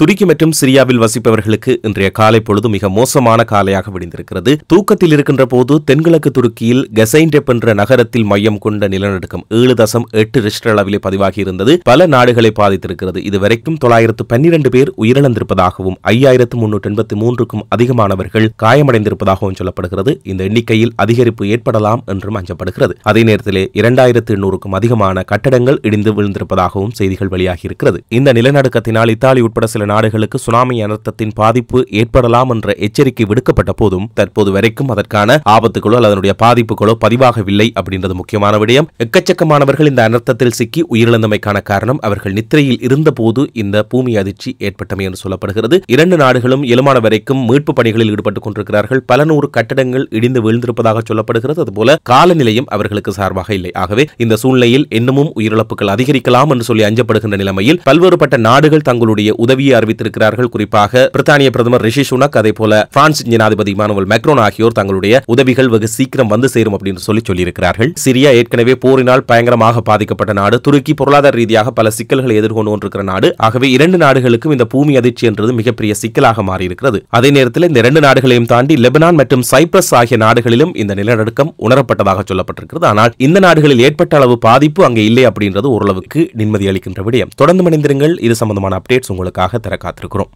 துருக்கி மற்றும் சிரியாவில் வசிப்பவர்களுக்கு இன்றைய காலை பொழுது மிக மோசமான காலையாக விடிந்திருக்கிறது தூக்கத்தில் இருக்கின்ற போது தென்கிழக்கு துருக்கியில் கெசைன்டெப் என்ற நகரத்தில் மையம் கொண்ட நிலநடுக்கம் ஏழு தசம் எட்டு ரிஷ்டர் அளவிலே பதிவாகியிருந்தது பல நாடுகளை பாதித்திருக்கிறது இதுவரைக்கும் தொள்ளாயிரத்து பன்னிரண்டு பேர் உயிரிழந்திருப்பதாகவும் ஐயாயிரத்து முன்னூற்று எண்பத்தி மூன்றுக்கும் அதிகமானவர்கள் காயமடைந்திருப்பதாகவும் சொல்லப்படுகிறது இந்த எண்ணிக்கையில் அதிகரிப்பு ஏற்படலாம் என்றும் அஞ்சப்படுகிறது அதே நேரத்திலே இரண்டாயிரத்து எண்ணூறுக்கும் அதிகமான கட்டடங்கள் இடிந்து விழுந்திருப்பதாகவும் செய்திகள் வெளியாகியிருக்கிறது இந்த நிலநடுக்கத்தினால் இத்தாலி உட்பட சில நாடுகளுக்கு சுனாமி அனர்த்தத்தின் பாதிப்பு ஏற்படலாம் என்ற எச்சரிக்கை விடுக்கப்பட்ட போதும் தற்போது வரைக்கும் அதற்கான ஆபத்துகளோ அல்லது அதனுடைய பாதிப்புகளோ பதிவாகவில்லை அப்படின்றது முக்கியமான விடயம் எக்கச்சக்கமானவர்கள் இந்த அனர்த்தத்தில் சிக்கி உயிரிழந்தமைக்கான காரணம் அவர்கள் நித்திரையில் இருந்தபோது இந்த பூமி அதிர்ச்சி ஏற்பட்டமை என்று சொல்லப்படுகிறது இரண்டு நாடுகளும் இயலுமான வரைக்கும் மீட்பு பணிகளில் ஈடுபட்டுக் கொண்டிருக்கிறார்கள் பல நூறு கட்டடங்கள் இடிந்து வீழ்ந்திருப்பதாக சொல்லப்படுகிறது அதுபோல காலநிலையும் அவர்களுக்கு சார்பாக இல்லை ஆகவே இந்த சூழ்நிலையில் இன்னமும் உயிரிழப்புகள் அதிகரிக்கலாம் என்று சொல்லி அஞ்சப்படுகின்ற நிலைமையில் பல்வேறுபட்ட நாடுகள் தங்களுடைய உதவியை அறிவித்திருக்கிறார்கள் குறிப்பாக பிரித்தானிய பிரதமர் ரிஷி சுனக் அதே போல பிரான்ஸ் ஜனாதிபதி மானுவல் மேக்ரோன் ஆகியோர் தங்களுடைய உதவிகள் வெகு சீக்கிரம் வந்து சேரும் அப்படின்னு சொல்லி சொல்லியிருக்கிறார்கள் சிரியா ஏற்கனவே போரினால் பயங்கரமாக பாதிக்கப்பட்ட நாடு துருக்கி பொருளாதார ரீதியாக பல சிக்கல்களை எதிர்கொண்டு கொண்டிருக்கிற நாடு ஆகவே இரண்டு நாடுகளுக்கும் இந்த பூமி அதிர்ச்சி என்றது மிகப்பெரிய சிக்கலாக மாறியிருக்கிறது அதே நேரத்தில் இந்த இரண்டு நாடுகளையும் தாண்டி லெபனான் மற்றும் சைப்ரஸ் ஆகிய நாடுகளிலும் இந்த நிலநடுக்கம் உணரப்பட்டதாக சொல்லப்பட்டிருக்கிறது ஆனால் இந்த நாடுகளில் ஏற்பட்ட அளவு பாதிப்பு அங்கே இல்லை அப்படின்றது ஓரளவுக்கு நிம்மதி அளிக்கின்ற விடயம் தொடர்ந்து மணிந்திருங்கள் இது சம்பந்தமான அப்டேட்ஸ் உங்களுக்காக திற காத்திருக்கிறோம்